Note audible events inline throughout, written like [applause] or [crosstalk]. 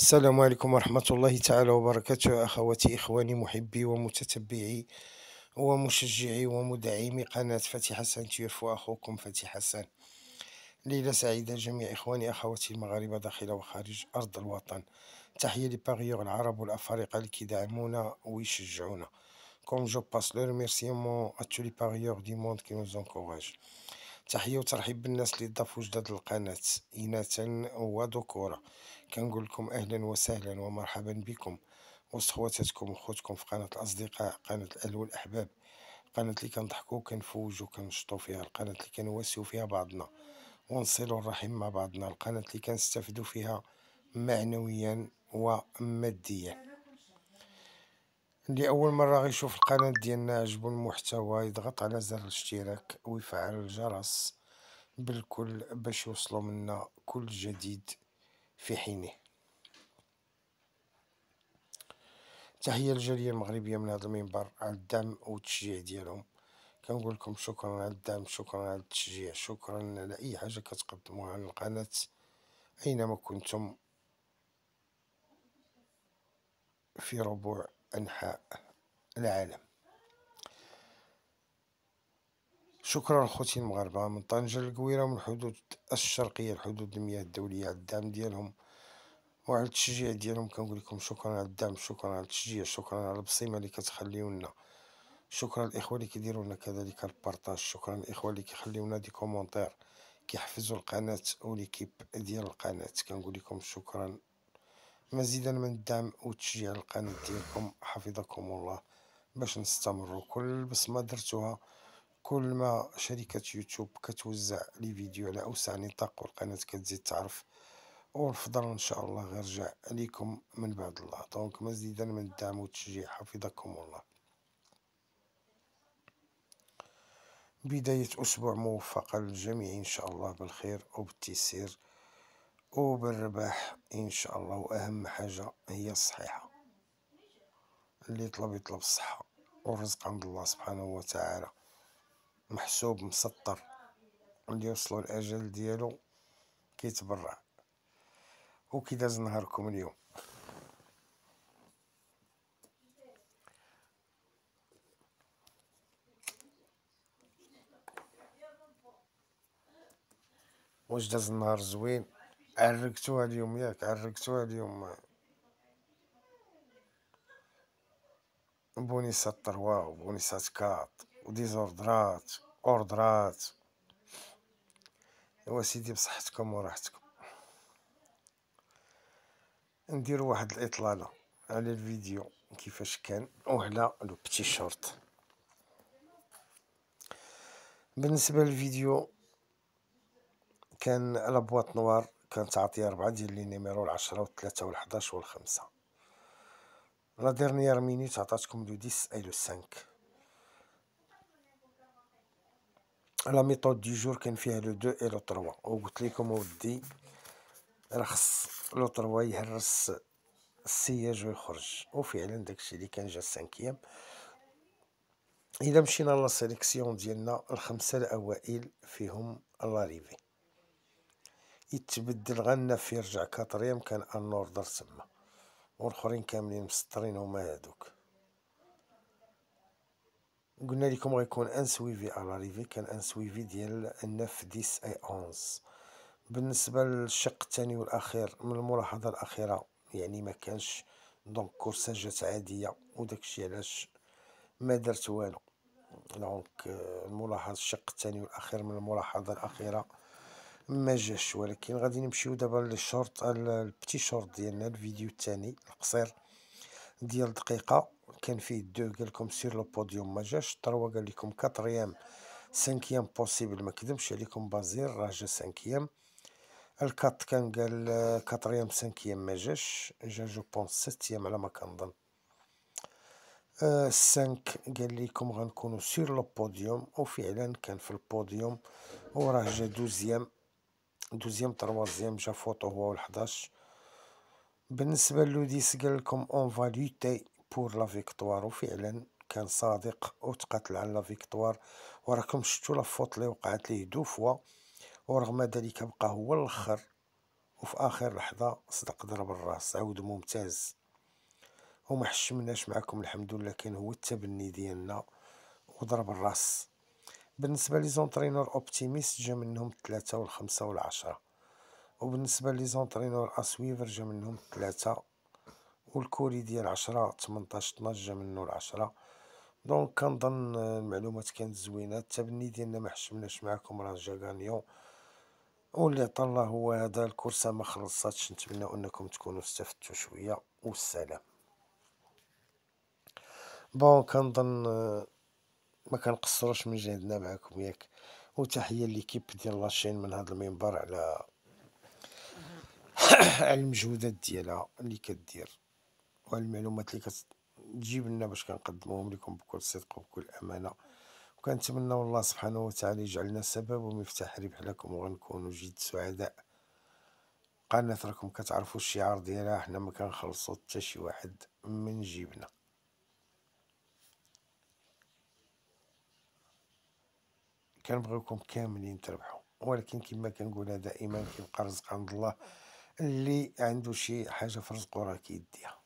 السلام عليكم ورحمة الله تعالى وبركاته أخواتي إخواني محبي ومتتبعي ومشجعي ومدعمي قناة فتي حسن تيوف وأخوكم فتي حسن ليلة سعيدة جميع إخواني أخواتي المغاربة داخل وخارج أرض الوطن تحية لباغيوغ العرب والأفارقة اللي كيدعمونا ويشجعونا كوم جو باس لو ميرسيمون à tous باغيوغ دي موند كي qui nous تحيه وترحيب بالناس اللي ضافوا جداد القناه اناثا وذكورا كنقول لكم اهلا وسهلا ومرحبا بكم وسط خواتاتكم وخوتكم في قناه الاصدقاء قناه الاهل والاحباب القناه اللي كنضحكوا كنفوجوا كنشطوا فيها القناه اللي كنواسيو فيها بعضنا ونصلوا الرحم مع بعضنا القناه اللي كنستافدو فيها معنويا وماديا اللي اول مره غيشوف القناه ديالنا عجبو المحتوى يضغط على زر الاشتراك ويفعل الجرس بالكل باش يوصلو منا كل جديد في حينه تحيه للجاليه المغربيه من هذا المنبر على الدعم والتشجيع ديالهم كنقول لكم شكرا على الدعم شكرا على التشجيع شكرا على اي حاجه كتقدموها للقناه القناه اينما كنتم في ربوع أنحاء العالم شكرا خوتي المغاربة من طنجة القويرة من الحدود الشرقية الحدود المياه الدولية على الدعم ديالهم وعلى التشجيع ديالهم كنقول لكم شكرا على الدعم شكرا على التشجيع شكرا على البصيمة اللي كتخليونا شكرا الإخوة اللي كيديرونا كذلك البارطاج شكرا الإخوة اللي كيخليونا دي كومونتير كيحفزوا القناة أو ليكيب ديال القناة كنقول لكم شكرا مزيدا من الدعم وتشجيع القناة ديالكم حفظكم الله باش نستمروا كل بصمة درتوها كل ما شركة يوتيوب كتوزع لي فيديو على أوسع نطاق والقناة كتزيد تعرف والفضل إن شاء الله غير جاء ليكم من بعد الله دونك مزيدا من الدعم وتشجيع حفظكم الله بداية أسبوع موفقة للجميع إن شاء الله بالخير وبالتيسير وبالرباح ان شاء الله واهم حاجه هي الصحيحه اللي يطلب يطلب الصحه والرزق عند الله سبحانه وتعالى محسوب مسطر اللي يوصلوا الاجل ديالو كيتبرع وكي داز نهاركم اليوم واش داز النهار زوين عرقتوها اليوم ياك عرقتوها اليوم بونيسات تروا وبونيسات كات وديزوردرات اوردرات ايوا سيدي بصحتكم وراحتكم ندير واحد الاطلاله على الفيديو كيفاش كان وعلى لو بتي شورت بالنسبه للفيديو كان على بواط نوار كانت عاطيه ربعه ديال لي نيميرو العشرة والثلاثة والحداش والخمسة لا ديرنيير مينوت عطاتكم لو ديس اي لو سانك لا ميطود دي جور كان فيها لو دو اي لو تروا و قلتليكم اودي راه خص لو تروا يهرس السياج و يخرج و فعلا داكشي لي كان جا سانكيام الا مشينا لا سيليكسيون ديالنا الخمسه الاوائل فيهم لاريفي يتبدل غا في يرجع كاتريام كان النور در تما والاخرين كاملين مسطرين هما هادوك قلنا لكم غيكون ان سويفي على ريفي كان ان سويفي ديال النف ديس اي اونز بالنسبه للشق الثاني والاخير من الملاحظه الاخيره يعني ما كانش دونك كورساجات عاديه وداكشي علاش ما درت والو دونك الملاحظ الشق الثاني والاخير من الملاحظه الاخيره ما جاش ولكن غادي نمشيو دابا للشورت البتي شورت ديالنا الفيديو الثاني القصير ديال دقيقه كان فيه دو قال لكم سير لو بوديوم ما جاش تروا قال لكم كاتريام سانكيام بوسيبل ما كذبش عليكم بازير راه جا سانكيام الكات كان قال كاتريام سانكيام ما جاش جا جو بونس سيتيام على ما كنظن السانك آه، قال لكم غنكونوا سير لو بوديوم وفعلا كان في البوديوم وراه جا دوزيام دوزيام تروازيام جا فوطو هو الحداش بالنسبة لوديس قالكم اون فاليوتي بور لا فيكتوار وفعلا كان صادق وتقاتل على لا فيكتوار وراكم شفتوا لا فوط اللي وقعت ليه دو فوا ورغم ذلك بقى هو الاخر وفي اخر لحظه صدق ضرب الراس عاود ممتاز وما حشمناش معكم الحمد لله كان هو التبني ديالنا وضرب الراس بالنسبه لي زونترينور اوبتيميست جا منهم الثلاثة والخمسة والعشرة وبالنسبه لي زونترينور اسويفر جا منهم الثلاثة والكوري ديال عشرة تمنطاش طناش جا منه العشرة دونك كنظن آه، المعلومات كانت زوينه التبني ديالنا ما حشمناش معكم راه جا غانيون واللي عطا الله هو هذا الكورسه ما خلصاتش نتمنى انكم تكونوا استفدتوا شويه والسلام بون كنظن ما كنقصروش من جهدنا معكم ياك وتحيه ليكيب ديال لاشين من هذا المنبر على [coughs] على المجهودات ديالها اللي كدير والمعلومات المعلومات اللي كتجيب لنا باش كنقدموهم لكم بكل صدق وبكل امانه وكنتمنى الله سبحانه وتعالى يجعلنا سبب ومفتاح ربح لكم وغنكونوا جد سعداء قناه راكم كتعرفوا الشعار ديالها حنا ما كنخلصوا حتى شي واحد من جيبنا كنبغيوكم كاملين تربحوا ولكن كما كنقولها دائما كيبقى رزق عند الله اللي عنده شي حاجه في رزقه راه كيديها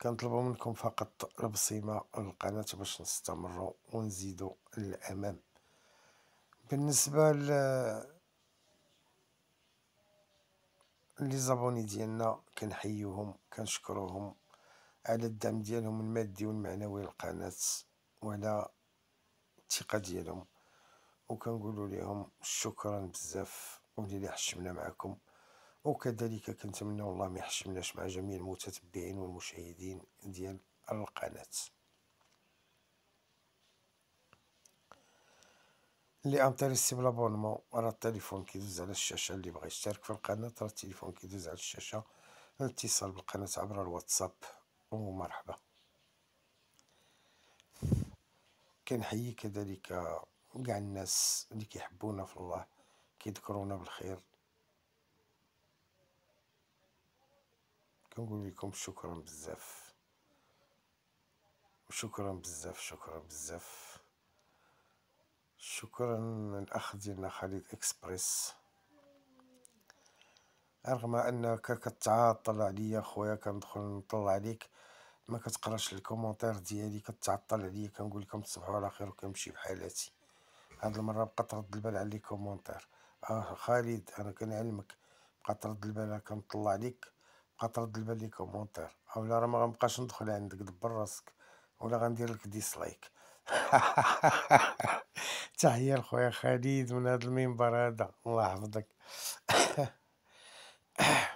كنطلب منكم فقط البصيمه للقناه باش نستمروا ونزيدوا للامام بالنسبه ل لي زابوني ديالنا كنحيوهم كنشكروهم على الدعم ديالهم المادي والمعنوي للقناه وعلى الثقه ديالهم وكنقولوا لهم شكرا بزاف ودي اللي حشمنا معكم وكذلك كنتمنى الله ما يحشمناش مع جميع المتتبعين والمشاهدين ديال القناه اللي انتريسي بلابونمون راه التليفون كيدوز على الشاشه اللي بغى يشترك في القناه راه التليفون كيدوز على الشاشه الاتصال بالقناه عبر الواتساب ومرحبا كنحيي كذلك كاع الناس اللي كيحبونا في الله كيذكرونا بالخير كنقول لكم شكرا بزاف وشكرا بزاف شكرا بزاف شكرا الاخ ديالنا خالد اكسبريس رغم انك كتعاطل عليا خويا كندخل نطل عليك ما كتقراش الكومونتير ديالي كتعطل عليا كنقول لكم تصبحوا على خير وكنمشي بحالاتي هاد المره بقى ترد البال على لي اه خالد انا كنعلمك بقى ترد البال كنطلع عليك بقى ترد البال لي كومونتير اولا راه ما غنبقاش ندخل عندك دبر راسك ولا غندير لك ديسلايك [laughs] تحيه لخويا خالد من هاد المنبر هذا الله يحفظك [laughs]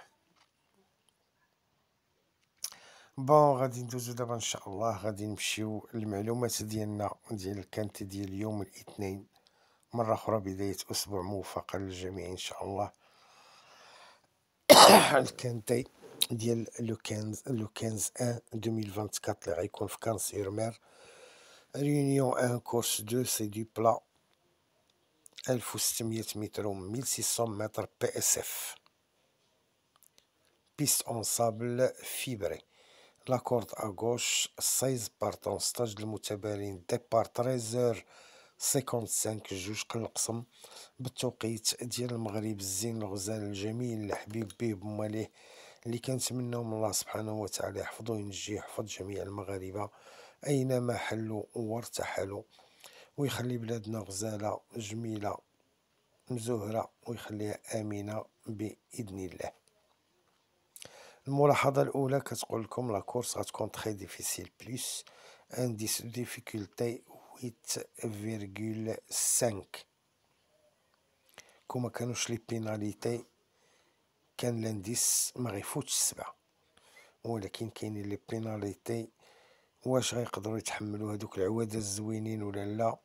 بون غادي ندوزو دابا ان شاء الله غادي نمشيو للمعلومات ديالنا ديال الكانت ديال اليوم الاثنين مره اخرى بدايه اسبوع موفقه للجميع ان شاء الله [coughs] الكانتي ديال لو كانز لو كانز 1 2024 اللي غيكون في كان سير مير ريونيون ان كورس دو سي دي بلا 1600 متر و 1600 متر بي اس اف بيست اون سابل فيبري لاكورد اغوش سايز باردون ستاج المتبارين ديبار تريزور سيكونت سانك جوج كنقسم بالتوقيت ديال المغرب الزين الغزال الجميل الحبيب بيه بماليه اللي كنتمناو من الله سبحانه وتعالى يحفظو ينجي يحفظ جميع المغاربه اينما حلوا وارتحلوا ويخلي بلادنا غزاله جميله مزهره ويخليها امنه باذن الله الملاحظة الأولى كتقول لكم لا كورس غتكون تخي ديفيسيل بليس انديس ديفيكولتي 8.5 كون ما كانوش لي بيناليتي كان لانديس ما غيفوتش سبعة ولكن كاينين لي بيناليتي واش غيقدروا يتحملوا هذوك العواد الزوينين ولا لا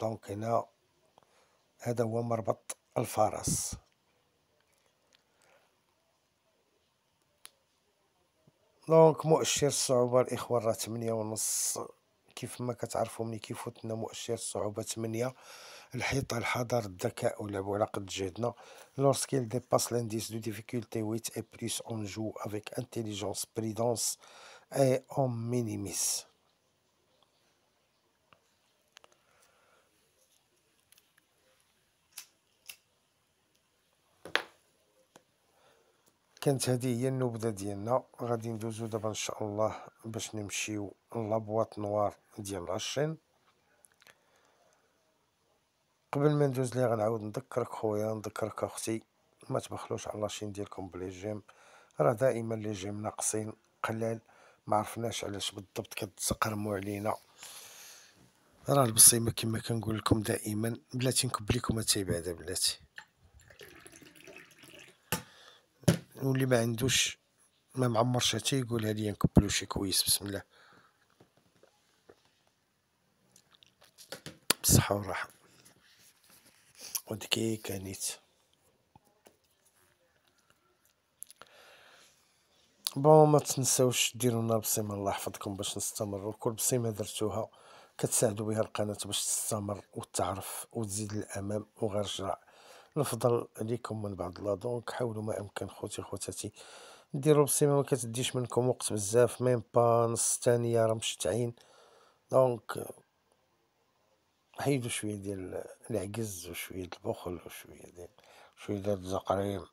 دونك هنا هذا هو مربط الفرس دونك مؤشر الصعوبة الإخوة راه تمنية ونص كيف ما كتعرفوا ملي كيفوتنا مؤشر الصعوبة تمنية الحيطة الحذر الذكاء ولعبوا على قد جهدنا لورسكيل ديباس لانديس دو ديفيكولتي ويت اي بليس اون جو افيك انتيليجونس بريدونس اي اون مينيميس كانت هذه هي النبذه ديالنا غادي ندوزو دابا ان شاء الله باش نمشيو لابواط نوار ديال العشرين قبل ما ندوز ليه غنعاود نذكرك خويا نذكرك اختي ما تبخلوش على لاشين ديالكم بلي جيم راه دائما لي جيم ناقصين قلال ما عرفناش علاش بالضبط كتقرموا علينا راه البصيمه كما كنقول لكم دائما بلاتي نكبليكم اتاي بعدا بلاتي واللي ما عندوش ما معمرش حتى يقول هادي نكبلو شي كويس بسم الله بالصحة والراحة ودكي كانت بون ما تنساوش ديروا لنا بصيمه الله يحفظكم باش نستمروا كل بصيمه درتوها كتساعدوا بها القناه باش تستمر وتعرف وتزيد للامام وغير رجع نفضل عليكم من بعض الله دونك حاولوا ما امكن خوتي خواتاتي ديروا بصيمه ما كتديش منكم وقت بزاف ميم با نص ثانيه راه مشتعين دونك حيدوا شويه ديال العجز وشويه ديال البخل وشويه ديال شويه ديال الزقريم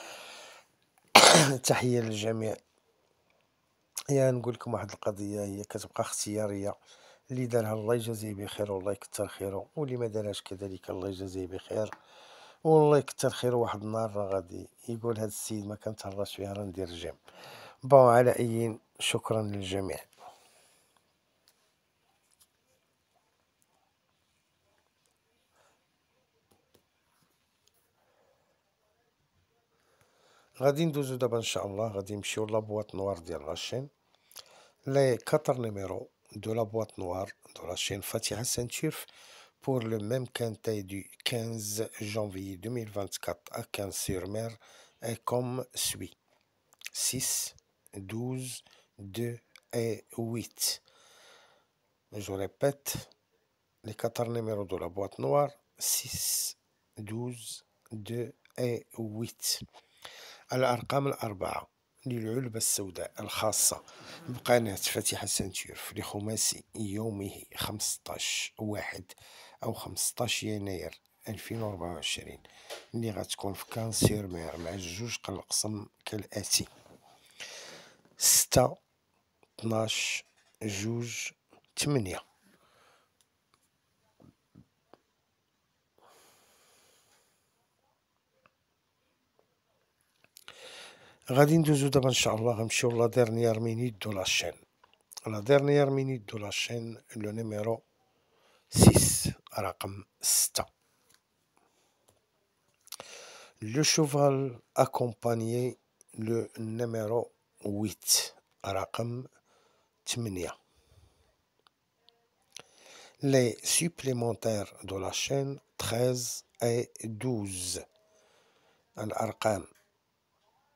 [coughs] تحيه للجميع يا يعني نقول لكم واحد القضيه هي كتبقى اختياريه اللي دارها الله يجازيه بخير والله يكثر خيره واللي ما دارهاش كذلك الله يجازيه بخير والله يكثر خيره واحد النهار راه غادي يقول هذا السيد ما كنتهراش فيها راه ندير جيم بون على اي شكرا للجميع غادي ندوزو دابا ان شاء الله غادي نمشيو لابواط نوار ديال لاشين لي كاتر نيميرو de la boîte noire de la chaîne Fatih saint pour le même quintet du 15 janvier 2024 à 15-sur-Mer est comme suit 6, 12, 2 et 8. Je répète les quatre numéros de la boîte noire 6, 12, 2 et 8. الأرقام l'arba. للعلبة السوداء الخاصة بقناة فاتحة سنتور في خماسي يومه 15 واحد أو 15 يناير 2024 اللي غتكون في كانسير مير مع الجوج كنقسم كالآتي 6 12 جوج 8 غادي ندوزو دابا ان شاء la غنمشيو لا ديرنيير مينيت دو la لا ديرنيير مينيت 6 Arakham 6 le cheval accompagné le numéro 8 Arakham T'mnia. les supplémentaires de la chaîne 13 et 12 Arakham.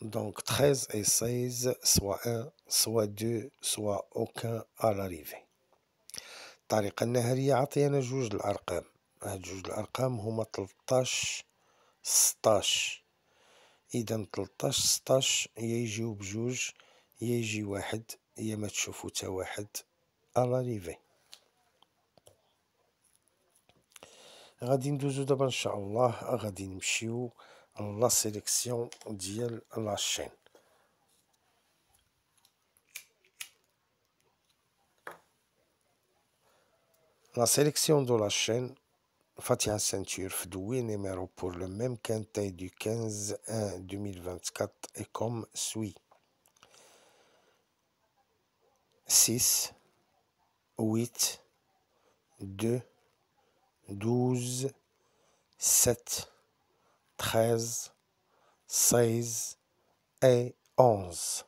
Donc 13 et 16, soit 1, soit 2, soit aucun à l'arrivée. الطريقة النهرية عطينا جوج الأرقام هاد جوج الأرقام هما 13 16 إذا 13 16 يا يجيو بجوج يا يجي واحد يا ما تشوفو تا واحد الاريفي غادي ندوزو دابا ان شاء الله غادي نمشيو la sélection la la chaîne la sélection de la chaîne Fatien Ceinture Fdoui, numéro pour le même quintet du 15-1-2024 et comme suit. 6, 8, 2, 12, 7, 13, 16 et 11.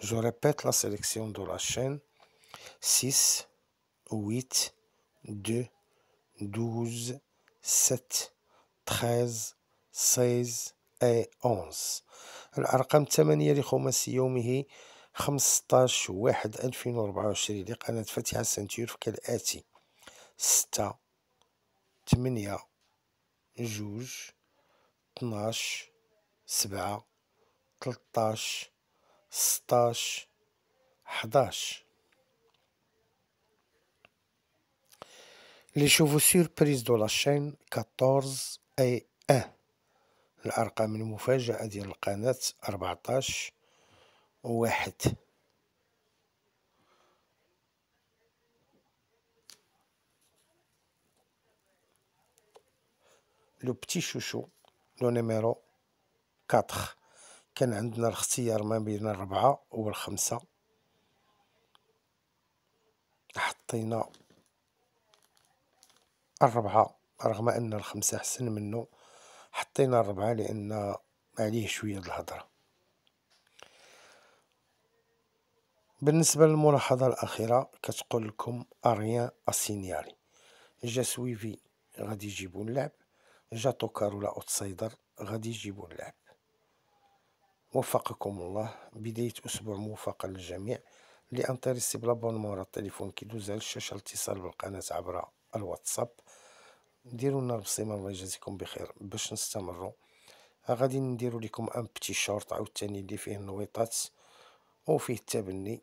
Je répète la sélection de la chaîne. 6, 8, 2, 12, 7, 13, 16 et 11 الارقام الثمانيه لخماسي يومه 15 واحد 2024 لقناه فتح السنتور كالاتي 6 تمنية جوج تناش سبعة تلتاش ستاش حداش لي شوفو سيربريز دو لاشين كاتورز اي ان الارقام المفاجأة ديال القناة اربعتاش واحد لو بتي شوشو لو نيميرو 4 كان عندنا الاختيار ما بين الربعة والخمسة حطينا الربعة رغم أن الخمسة أحسن منه حطينا الربعة لأن عليه شوية الهضرة بالنسبة للملاحظة الأخيرة كتقول لكم أريان أسينيالي جا سويفي غادي يجيبو اللعب جا توكار ولا اوتسايدر غادي يجيبوا اللعب وفقكم الله بداية أسبوع موفقة للجميع لأن ترسب لابونمون على التليفون كيدوز على الشاشة الاتصال بالقناة عبر الواتساب ديروا لنا البصيمه الله يجازيكم بخير باش نستمروا غادي نديروا لكم ان بتي شورت عاوتاني اللي فيه النويطات وفيه التبني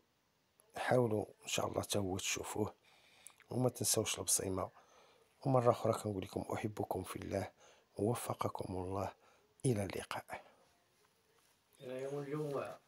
حاولوا ان شاء الله تا هو تشوفوه وما تنساوش البصيمه ومره اخرى كنقول لكم احبكم في الله ووفقكم الله إلى اللقاء إلى يوم الجمعة